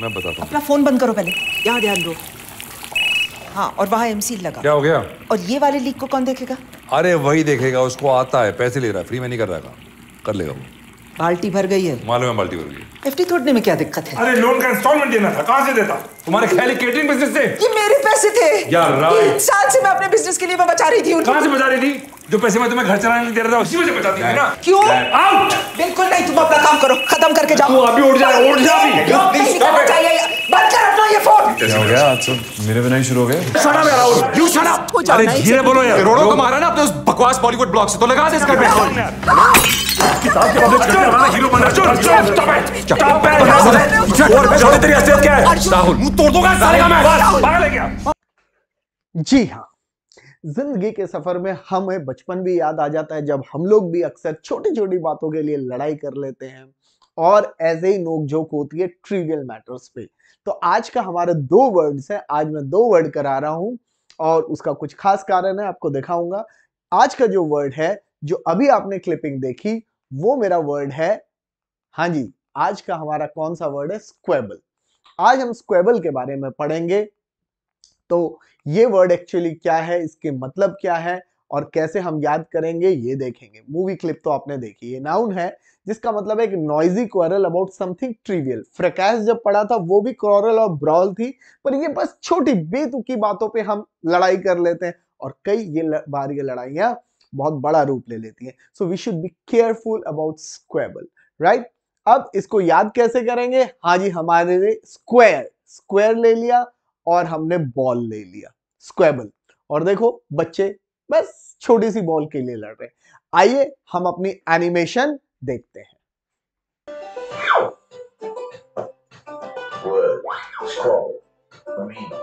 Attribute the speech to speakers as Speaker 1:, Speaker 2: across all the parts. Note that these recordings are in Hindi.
Speaker 1: मैं बताता हूँ अपना फ़ोन बंद करो पहले यहाँ ध्यान दो हाँ और वहाँ एम लगा क्या हो गया और ये वाले लीक को कौन देखेगा अरे वही देखेगा उसको आता है पैसे ले रहा है फ्री में नहीं कर रहा काम कर लेगा वो बाल्टी भर गई है मालूम है बाल्टी भर गई एफडी तोड़ने में क्या दिक्कत है अरे लोन का इंस्टॉलमेंट देना था कहाँ से देता तुम्हारे खाली केटरिंग बिजनेस से ये मेरे पैसे थे यार राइट साल से मैं अपने बिजनेस के लिए मैं बचा रही थी कहाँ से बचा रही थी जो पैसे मैं तुम्हें घर चलाने दे रहा था उसी वजह बचा दिया ना क्यों आउट बिल्कुल नहीं तुम अपना काम करो खत्म करके जाओ अभी उठ जाओ उठ जाओ जा बंद कर अपना ये फोन क्या हो गया आज सब मेरे बिना ही शुरू हो गए शट अप यार यू शट अप अरे धीरे बोलो यार रोड़ों को मारा ना अपने उस बकवास बॉलीवुड ब्लॉग से तो लगा दे इसका पेट्रोल किताब के वाला hero stop it stop it और तेरी क्या है राहुल मुंह तोड़ दूंगा का मैं बस पागल जी हाँ जिंदगी के सफर में हमें बचपन भी याद आ जाता है जब हम लोग भी अक्सर छोटी छोटी बातों के लिए लड़ाई कर लेते हैं और ऐसे ही नोकझोंक होती है ट्रिवियल मैटर्स पे तो आज का हमारे दो वर्ड्स हैं आज मैं दो वर्ड करा रहा हूं और उसका कुछ खास कारण है आपको दिखाऊंगा आज का जो वर्ड है जो अभी आपने क्लिपिंग देखी वो मेरा वर्ड है हाँ जी आज का हमारा कौन सा वर्ड है स्क्वेबल आज हम स्क्वेबल के बारे में पढ़ेंगे तो ये वर्ड एक्चुअली क्या है इसके मतलब क्या है और कैसे हम याद करेंगे ये देखेंगे मूवी क्लिप तो आपने देखी ये नाउन है जिसका मतलब एक noisy quarrel about something trivial fracas जब पढ़ा था वो भी क्वारल और ब्रॉल थी पर ये बस छोटी बेतुकी बातों पे हम लड़ाई कर लेते हैं और कई ये बार ये लड़ाइया बहुत बड़ा रूप ले लेती है so we should be careful about squabble right अब इसको याद कैसे करेंगे हाँ जी हमारे ने स्क्वेयर स्क्वेयर ले लिया और हमने बॉल ले लिया स्क्वेबल और देखो बच्चे बस छोटी सी बॉल के लिए लड़ रहे आइए हम अपनी एनिमेशन देखते हैं Scroll. Mean.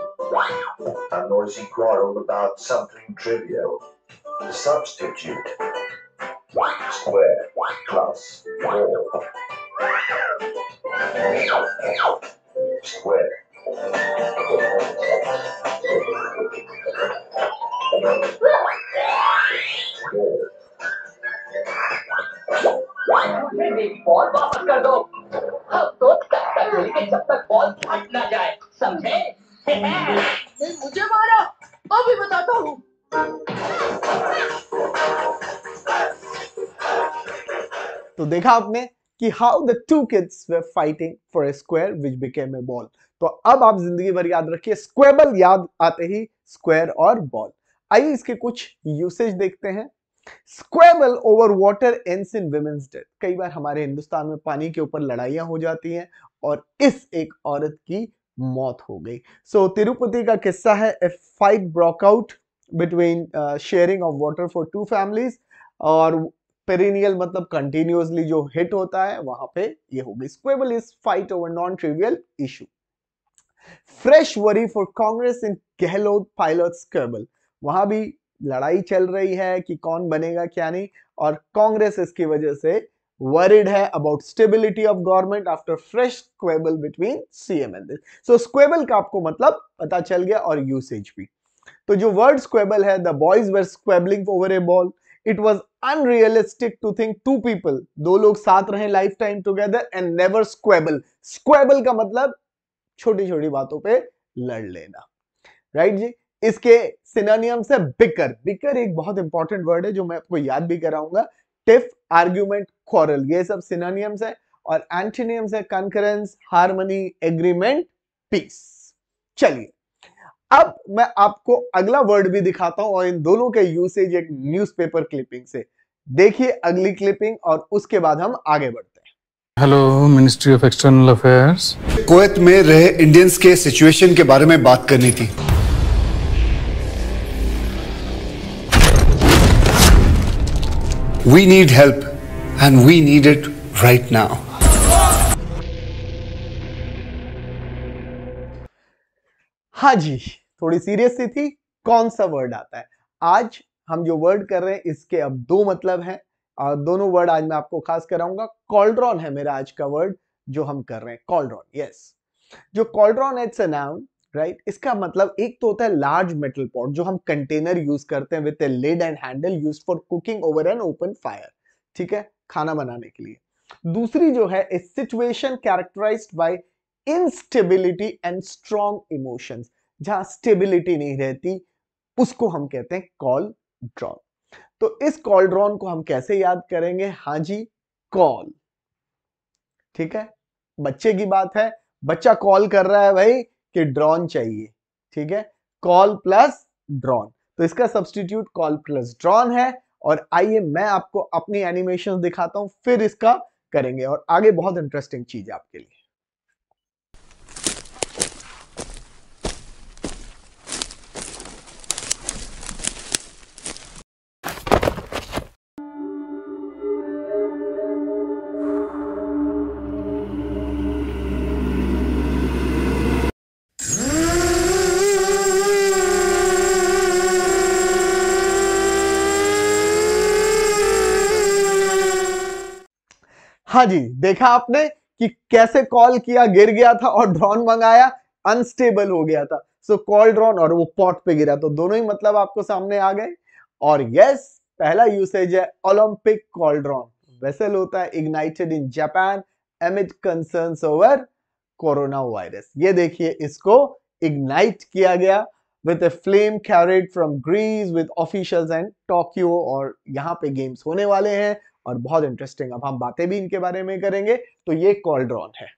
Speaker 1: A noisy quarrel about something trivial. Substitute. Square. Plus. Four. Square. Ball वापस कर दो अब तो तक तक जब तक बॉल फट ना जाए समझे मुझे मारा तो देखा आपने कि how the two kids were fighting for a square which became a ball तो अब आप जिंदगी भर याद रखिए स्क्वेबल याद आते ही स्क्वायर और बॉल आइए इसके कुछ यूसेज देखते हैं squabble over water ends in women's death कई बार हमारे हिंदुस्तान में पानी के ऊपर लड़ाइयां हो जाती हैं और इस एक औरत की मौत हो गई सो so, तिरुपति का किस्सा है a fight broke out between sharing of water for two families और पेरिनियल मतलब कंटिन्यूसली जो हिट होता है वहां पे ये होगी squabble is fight over non trivial issue fresh worry for Congress in Gehlot Pilot squabble वहां भी लड़ाई चल रही है कि कौन बनेगा क्या नहीं और कांग्रेस इसकी वजह से वरिड है about stability of government after fresh squabble between CM and this. So squabble का आपको मतलब पता चल गया और यूसेज भी तो जो वर्ड स्क्वेबल है the boys were squabbling over a ball it was unrealistic to think two people दो लोग साथ रहे lifetime together and never squabble squabble का मतलब छोटी छोटी बातों पे लड़ लेना राइट right जी इसके सिनानियम से बिकर बिकर एक बहुत इंपॉर्टेंट वर्ड है जो मैं आपको याद भी कराऊंगा टिफ आर्ग्यूमेंट क्वारल ये सब सिनानियम्स है और एंटीनियम्स है कंकरेंस हारमोनी एग्रीमेंट पीस चलिए अब मैं आपको अगला वर्ड भी दिखाता हूं और इन दोनों के यूसेज एक न्यूज़पेपर क्लिपिंग से देखिए अगली क्लिपिंग और उसके बाद हम आगे बढ़ते हैं hello ministry of external affairs Kuwait में रहे इंडियंस के सिचुएशन के बारे में बात करनी थी we need help and we need it right now हाँ जी थोड़ी सीरियस सी थी कौन सा वर्ड आता है आज हम जो वर्ड कर रहे हैं इसके अब दो मतलब हैं और दोनों वर्ड आज मैं आपको खास कराऊंगा कॉल्ड्रॉन है मेरा आज का वर्ड जो हम कर रहे हैं कॉल्ड्रॉन यस जो cauldron it's a noun right इसका मतलब एक तो होता है लार्ज मेटल पॉट जो हम कंटेनर यूज करते हैं with a lid and handle use for cooking over an open fire ठीक है खाना बनाने के लिए दूसरी जो है situation characterised by instability and strong emotions जहां स्टेबिलिटी नहीं रहती उसको हम कहते हैं कॉल ड्रॉन तो इस कॉल ड्रॉन को हम कैसे याद करेंगे हाँ जी कॉल ठीक है बच्चे की बात है बच्चा कॉल कर रहा है भाई कि ड्रॉन चाहिए ठीक है कॉल प्लस ड्रॉन तो इसका सब्सटीट्यूट कॉल प्लस ड्रॉन है और आइए मैं आपको अपनी एनिमेशन दिखाता हूं फिर इसका करेंगे और आगे बहुत इंटरेस्टिंग चीज है आपके लिए हाँ जी देखा आपने कि कैसे कॉल किया गिर गया था और ड्रॉन मंगाया अनस्टेबल हो गया था सो कॉल ड्रॉन और वो पॉट पे गिरा तो दोनों ही मतलब आपको सामने आ गए और यस पहला यूसेज है ओलंपिक कॉल ड्रॉन वेसल होता है ignited in Japan amid concern over corona virus ये देखिए इसको इग्नाइट किया गया with a flame carried from Greece with officials and Tokyo और यहाँ पे गेम्स होने वाले हैं और बहुत इंटरेस्टिंग अब हम बातें भी इनके बारे में करेंगे तो ये कॉल्ड्रॉन है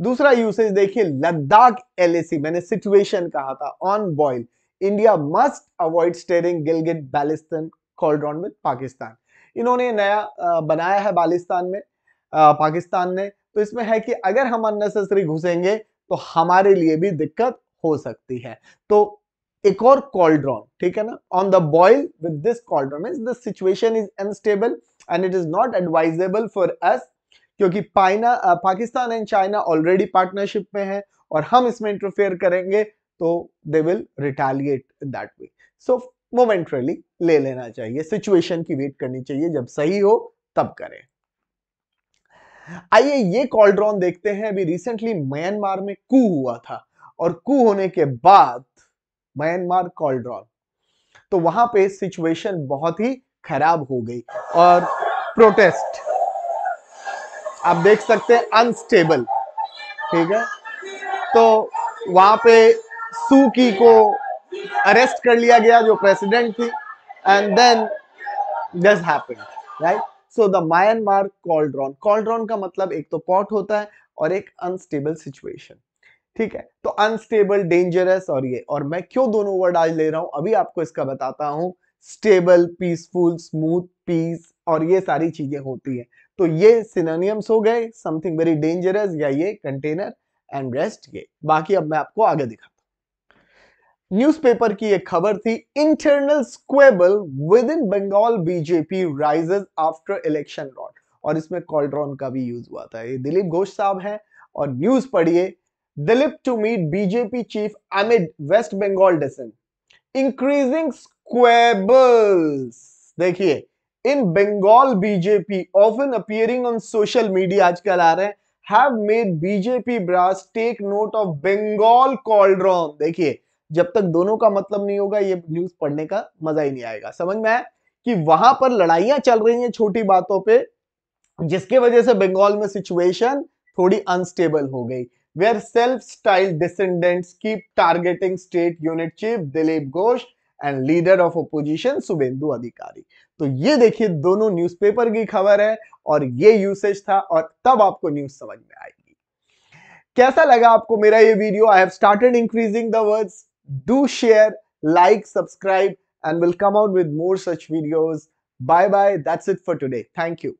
Speaker 1: दूसरा यूसेज देखिए लद्दाख एल मैंने सिचुएशन कहा था on boil India must avoid stirring Gilgit Baltistan cauldron with Pakistan इन्होंने नया बनाया है बालिस्तान में पाकिस्तान ने तो इसमें है कि अगर हम अननेसेसरी घुसेंगे तो हमारे लिए भी दिक्कत हो सकती है तो एक और कॉल्ड्रॉन ठीक है ना on the boil with this cauldron mean this situation is unstable and it is not advisable for us क्योंकि पाइना Pakistan and China already partnership में है और हम इसमें इंटरफेयर करेंगे तो they will retaliate that way so momentarily ले लेना चाहिए सिचुएशन की वेट करनी चाहिए जब सही हो तब करें आइए ये कॉल्ड्रॉन देखते हैं अभी रिसेंटली म्यांमार में कू हुआ था और कू होने के बाद म्यांमार कॉलड्रॉन तो वहां पे सिचुएशन बहुत ही खराब हो गई और प्रोटेस्ट आप देख सकते हैं अनस्टेबल ठीक है तो वहां पे सूकी को अरेस्ट कर लिया गया जो प्रेसिडेंट थी and then this happened right so the Myanmar cauldron cauldron का मतलब एक तो पॉट होता है और एक अनस्टेबल सिचुएशन ठीक है तो अनस्टेबल डेंजरस और ये और मैं क्यों दोनों वर्ड आज ले रहा हूं अभी आपको इसका बताता हूं स्टेबल पीसफुल स्मूथ पीस और ये सारी चीजें होती है तो ये सिनोनियम्स हो गए समथिंग वेरी डेंजरस या ये कंटेनर एंड रेस्ट ये बाकी अब मैं आपको आगे दिखाता न्यूज़पेपर की एक खबर थी internal squabble within Bengal BJP rises after election rout और इसमें कॉल्ड्रॉन का भी यूज हुआ था ये दिलीप घोष साहब हैं और न्यूज पढ़िए Dilip to meet BJP chief amid West Bengal dissent. Increasing squabbles. देखिए in Bengal BJP often appearing on social media आजकल आ रहे हैं have made BJP brass take note of Bengal cauldron देखिए जब तक दोनों का मतलब नहीं होगा ये न्यूज पढ़ने का मजा ही नहीं आएगा समझ में आया कि वहां पर लड़ाइयां चल रही हैं छोटी बातों पे जिसके वजह से बंगाल में सिचुएशन थोड़ी अनस्टेबल हो गई where self-styled descendants keep targeting state unit chief Dilip Ghosh and leader of opposition Suvendu Adhikari तो ये देखिए दोनों न्यूज़पेपर की खबर है और ये यूसेज था और तब आपको न्यूज समझ में आएगी कैसा लगा आपको मेरा ये video I have started increasing the words do share like subscribe and will come out with more such videos bye bye that's it for today thank you